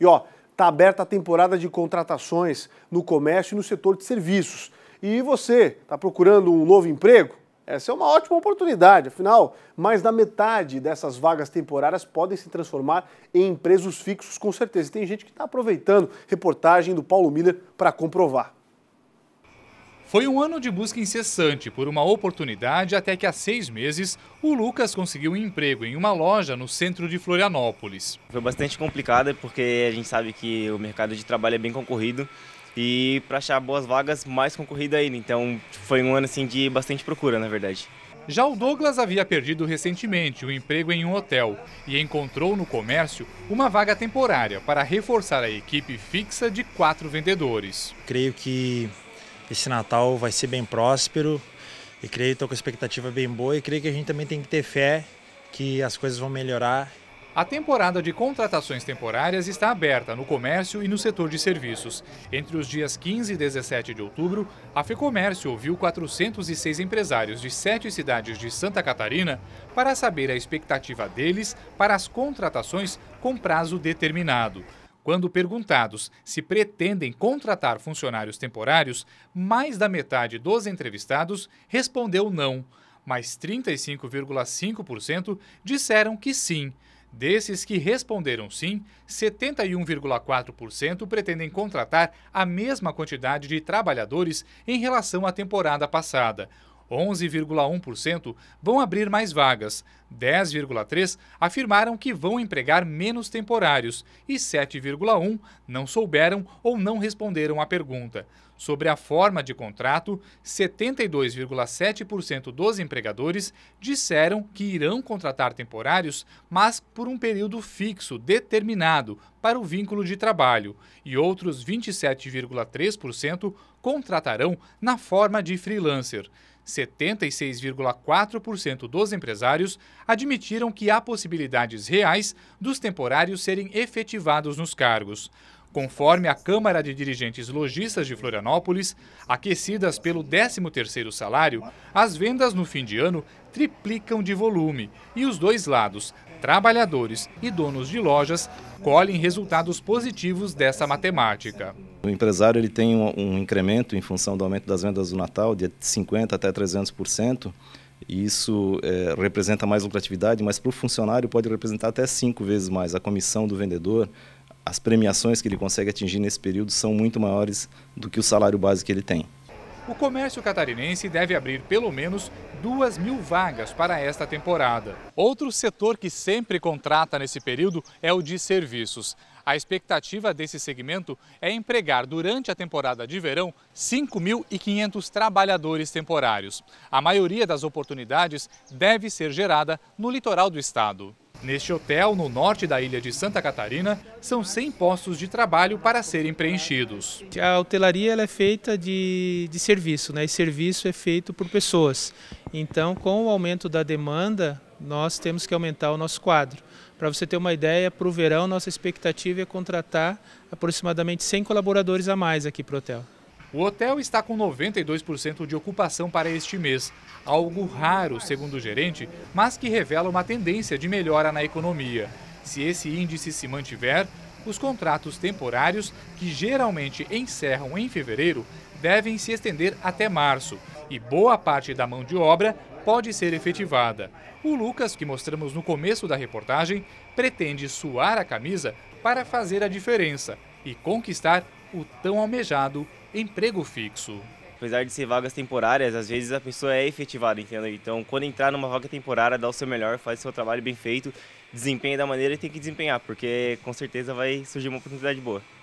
E ó, está aberta a temporada de contratações no comércio e no setor de serviços. E você está procurando um novo emprego? Essa é uma ótima oportunidade, afinal, mais da metade dessas vagas temporárias podem se transformar em empregos fixos com certeza. E tem gente que está aproveitando reportagem do Paulo Miller para comprovar. Foi um ano de busca incessante por uma oportunidade até que há seis meses o Lucas conseguiu um emprego em uma loja no centro de Florianópolis. Foi bastante complicado porque a gente sabe que o mercado de trabalho é bem concorrido e para achar boas vagas mais concorrido ainda. Então foi um ano assim de bastante procura, na verdade. Já o Douglas havia perdido recentemente o um emprego em um hotel e encontrou no comércio uma vaga temporária para reforçar a equipe fixa de quatro vendedores. Creio que esse Natal vai ser bem próspero e creio, estou com a expectativa bem boa e creio que a gente também tem que ter fé que as coisas vão melhorar. A temporada de contratações temporárias está aberta no comércio e no setor de serviços. Entre os dias 15 e 17 de outubro, a FEComércio ouviu 406 empresários de sete cidades de Santa Catarina para saber a expectativa deles para as contratações com prazo determinado. Quando perguntados se pretendem contratar funcionários temporários, mais da metade dos entrevistados respondeu não, mas 35,5% disseram que sim. Desses que responderam sim, 71,4% pretendem contratar a mesma quantidade de trabalhadores em relação à temporada passada. 11,1% vão abrir mais vagas, 10,3% afirmaram que vão empregar menos temporários e 7,1% não souberam ou não responderam à pergunta. Sobre a forma de contrato, 72,7% dos empregadores disseram que irão contratar temporários, mas por um período fixo determinado para o vínculo de trabalho, e outros 27,3% contratarão na forma de freelancer. 76,4% dos empresários admitiram que há possibilidades reais dos temporários serem efetivados nos cargos. Conforme a Câmara de Dirigentes Logistas de Florianópolis, aquecidas pelo 13º salário, as vendas no fim de ano triplicam de volume e os dois lados, trabalhadores e donos de lojas, colhem resultados positivos dessa matemática. O empresário ele tem um, incremento em função do aumento das vendas do Natal de 50% até 300%. Isso é, representa mais lucratividade, mas para o funcionário pode representar até cinco vezes mais. A comissão do vendedor, as premiações que ele consegue atingir nesse período são muito maiores do que o salário base que ele tem. O comércio catarinense deve abrir pelo menos 2 mil vagas para esta temporada. Outro setor que sempre contrata nesse período é o de serviços. A expectativa desse segmento é empregar durante a temporada de verão 5.500 trabalhadores temporários. A maioria das oportunidades deve ser gerada no litoral do estado. Neste hotel, no norte da ilha de Santa Catarina, são 100 postos de trabalho para serem preenchidos. A hotelaria é feita de, de serviço, né? e serviço é feito por pessoas. Então, com o aumento da demanda, nós temos que aumentar o nosso quadro. Para você ter uma ideia, para o verão, nossa expectativa é contratar aproximadamente 100 colaboradores a mais aqui para o hotel. O hotel está com 92% de ocupação para este mês, algo raro, segundo o gerente, mas que revela uma tendência de melhora na economia. Se esse índice se mantiver, os contratos temporários, que geralmente encerram em fevereiro, devem se estender até março e boa parte da mão de obra pode ser efetivada. O Lucas, que mostramos no começo da reportagem, pretende suar a camisa para fazer a diferença e conquistar o tão almejado emprego fixo. Apesar de ser vagas temporárias, às vezes a pessoa é efetivada, entendeu? Então, quando entrar numa vaga temporária, dá o seu melhor, faz o seu trabalho bem feito, desempenha da maneira que tem que desempenhar, porque com certeza vai surgir uma oportunidade boa.